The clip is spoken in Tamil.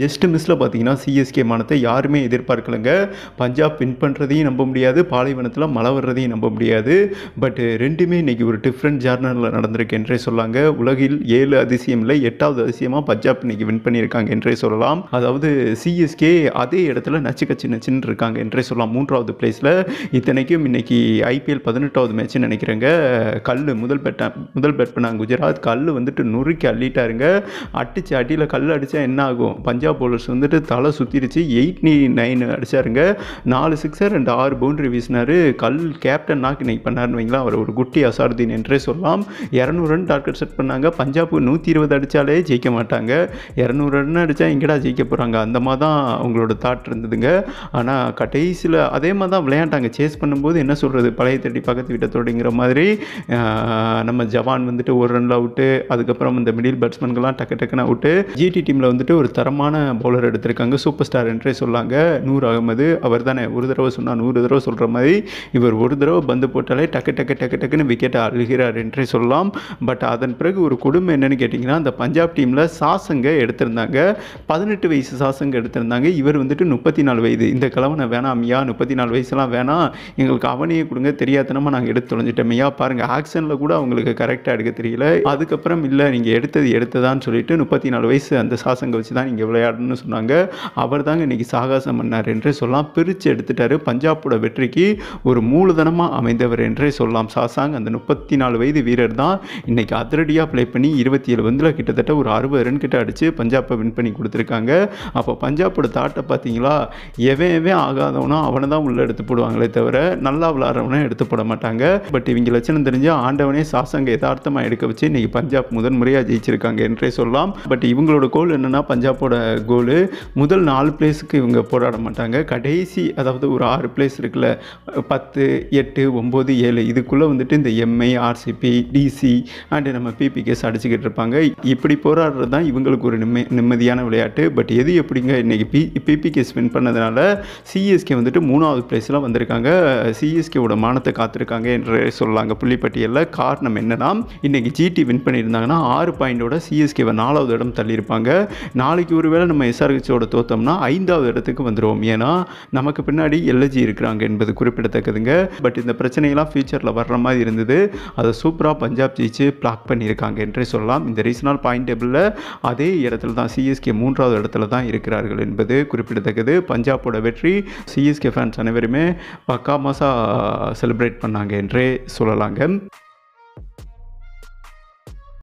ஜஸ்ட் மிஸ்ஸில் பார்த்தீங்கன்னா சிஎஸ்கே மானத்தை யாருமே எதிர்பார்க்கலைங்க பஞ்சாப் வின் பண்ணுறதையும் நம்ப முடியாது பாலைவனத்தில் மழை வர்றதையும் நம்ப முடியாது பட் ரெண்டுமே இன்றைக்கி ஒரு டிஃப்ரெண்ட் ஜார்னலில் நடந்திருக்கு என்றே சொல்லாங்க உலகில் ஏழு அதிசயம் இல்லை எட்டாவது அதிசயமாக பஞ்சாப் இன்றைக்கி வின் பண்ணியிருக்காங்க என்றே சொல்லலாம் அதாவது சிஎஸ்கே அதே இடத்துல நச்சு கச்சி நச்சுன்னு இருக்காங்க என்றே சொல்லலாம் மூன்றாவது பிளேஸில் இத்தனைக்கும் இன்றைக்கி ஐபிஎல் பதினெட்டாவது மேட்ச்னு நினைக்கிறேங்க கல் முதல் பெட்டா முதல் பெட் பண்ணாங்க குஜராத் கல் வந்துட்டு நொறுக்கி அள்ளிட்டாருங்க அடிச்சு அடியில் கல் அடித்தா என்ன ஆகும் பஞ்சாப் போலர்ஸ் வந்துட்டு தலை சுற்றிடுச்சு எயிட் நீ நைன் அடித்தாருங்க நாலு சிக்ஸர் ரெண்டு ஆறு பவுண்டரி வீசினார் கல் கேப்டன் நாக் இன்னைக்கு பண்ணார்னு வைங்களா அவர் ஒரு குட்டி அசார்தீன் என்றே சொல்லலாம் இரநூறு ரன் டார்கெட் செட் பண்ணாங்க பஞ்சாப் நூற்றி இருபது அடித்தாலே ஜெயிக்க மாட்டாங்க இரநூறு ரன் அடித்தா எங்கடா ஜெயிக்க போகிறாங்க அந்த மாதிரி தான் அவங்களோட தாட் இருந்ததுங்க ஆனால் கடைசியில் அதே மாதிரி தான் விளையாண்டாங்க சேஸ் பண்ணும்போது என்ன சொல்கிறது பழைய தட்டி பக்கத்து வீட்டை மாதிரி நம்ம ஜவான் வந்துட்டு ஒரு ரனில் அவுட்டு அதுக்கப்புறம் இந்த மிடில் பேட்ஸ்மேன்கள்லாம் டக்கு டக்குன்னு அவுட்டு ஜிடி டீமில் வந்துட்டு ஒரு தரமான முக்கியமான பவுலர் எடுத்திருக்காங்க சூப்பர் ஸ்டார் என்றே சொல்லாங்க நூறு அகமது அவர் தானே ஒரு தடவை சொன்னால் நூறு தடவை சொல்கிற மாதிரி இவர் ஒரு தடவை பந்து போட்டாலே டக்கு டக்கு டக்கு டக்குன்னு விக்கெட்டை அழுகிறார் என்றே சொல்லலாம் பட் அதன் பிறகு ஒரு கொடுமை என்னென்னு கேட்டிங்கன்னா அந்த பஞ்சாப் டீமில் சாசங்க எடுத்திருந்தாங்க பதினெட்டு வயசு சாசங்க எடுத்திருந்தாங்க இவர் வந்துட்டு முப்பத்தி நாலு வயது இந்த கிழவனை வேணாம் ஐயா முப்பத்தி நாலு வயசுலாம் வேணாம் எங்களுக்கு அவனையே கொடுங்க தெரியாதனமாக நாங்கள் எடுத்து தொலைஞ்சிட்டோம் ஐயா பாருங்கள் ஆக்ஷனில் கூட அவங்களுக்கு கரெக்டாக எடுக்க தெரியல அதுக்கப்புறம் இல்லை நீங்கள் எடுத்தது எடுத்ததான்னு சொல்லிட்டு முப்பத்தி நாலு வயசு அந்த சாசங்க வச்சு தான் நீங்கள் விளையாடணும்னு சொன்னாங்க அவர் தாங்க இன்றைக்கி சாகசம் பண்ணார் என்றே சொல்லலாம் பிரித்து எடுத்துட்டார் பஞ்சாபோட வெற்றிக்கு ஒரு மூலதனமாக அமைந்தவர் என்றே சொல்லலாம் சாசாங் அந்த முப்பத்தி நாலு வயது வீரர் தான் இன்றைக்கி அதிரடியாக ப்ளே பண்ணி இருபத்தி ஏழு பந்தில் கிட்டத்தட்ட ஒரு அறுபது ரன் கிட்ட அடித்து பஞ்சாப்பை வின் பண்ணி கொடுத்துருக்காங்க அப்போ பஞ்சாப்போட தாட்டை பார்த்தீங்களா எவன் எவன் ஆகாதவனோ அவனை தான் உள்ளே எடுத்து போடுவாங்களே தவிர நல்லா விளாட்றவனே எடுத்து போட மாட்டாங்க பட் இவங்க லட்சணம் தெரிஞ்சு ஆண்டவனே சாசங்க யதார்த்தமாக எடுக்க வச்சு இன்றைக்கி பஞ்சாப் முதன் முறையாக ஜெயிச்சிருக்காங்க என்றே சொல்லலாம் பட் இவங்களோட கோல் என்னென்னா பஞ்சாப்போட கோலு முதல் நாலு பிளேஸுக்கு இவங்க போராட மாட்டாங்க கடைசி அதாவது ஒரு ஆறு பிளேஸ் இருக்குல்ல பத்து எட்டு ஒம்பது ஏழு இதுக்குள்ளே வந்துட்டு இந்த எம்ஐ ஆர்சிபி டிசி அண்டு நம்ம பிபிகேஸ் அடிச்சுக்கிட்டு இருப்பாங்க இப்படி போராடுறது தான் இவங்களுக்கு ஒரு நிம்ம நிம்மதியான விளையாட்டு பட் எது எப்படிங்க இன்றைக்கி பி பிபிகேஸ் வின் பண்ணதுனால சிஎஸ்கே வந்துட்டு மூணாவது பிளேஸ்லாம் வந்திருக்காங்க சிஎஸ்கேவோட மானத்தை காத்திருக்காங்க என்று சொல்லாங்க புள்ளிப்பட்டியலில் காரணம் என்னென்னா இன்றைக்கி ஜிடி வின் பண்ணியிருந்தாங்கன்னா ஆறு பாயிண்டோட சிஎஸ்கேவை நாலாவது இடம் தள்ளியிருப்பாங்க நாளைக்கு ஒரு வேளை ஒருவேளை நம்ம எஸ்ஆர்ஹெச்சோட தோத்தோம்னா ஐந்தாவது இடத்துக்கு வந்துடுவோம் ஏன்னா நமக்கு பின்னாடி எல்ஜி இருக்கிறாங்க என்பது குறிப்பிடத்தக்கதுங்க பட் இந்த பிரச்சனையெல்லாம் ஃபியூச்சரில் வர்ற மாதிரி இருந்தது அதை சூப்பராக பஞ்சாப் ஜெயிச்சு பிளாக் பண்ணியிருக்காங்க என்றே சொல்லலாம் இந்த ரீசனல் பாயிண்ட் டேபிளில் அதே இடத்துல தான் சிஎஸ்கே மூன்றாவது இடத்துல தான் இருக்கிறார்கள் என்பது குறிப்பிடத்தக்கது பஞ்சாபோட வெற்றி சிஎஸ்கே ஃபேன்ஸ் அனைவருமே பக்கா மாசாக செலிப்ரேட் பண்ணாங்க என்றே சொல்லலாங்க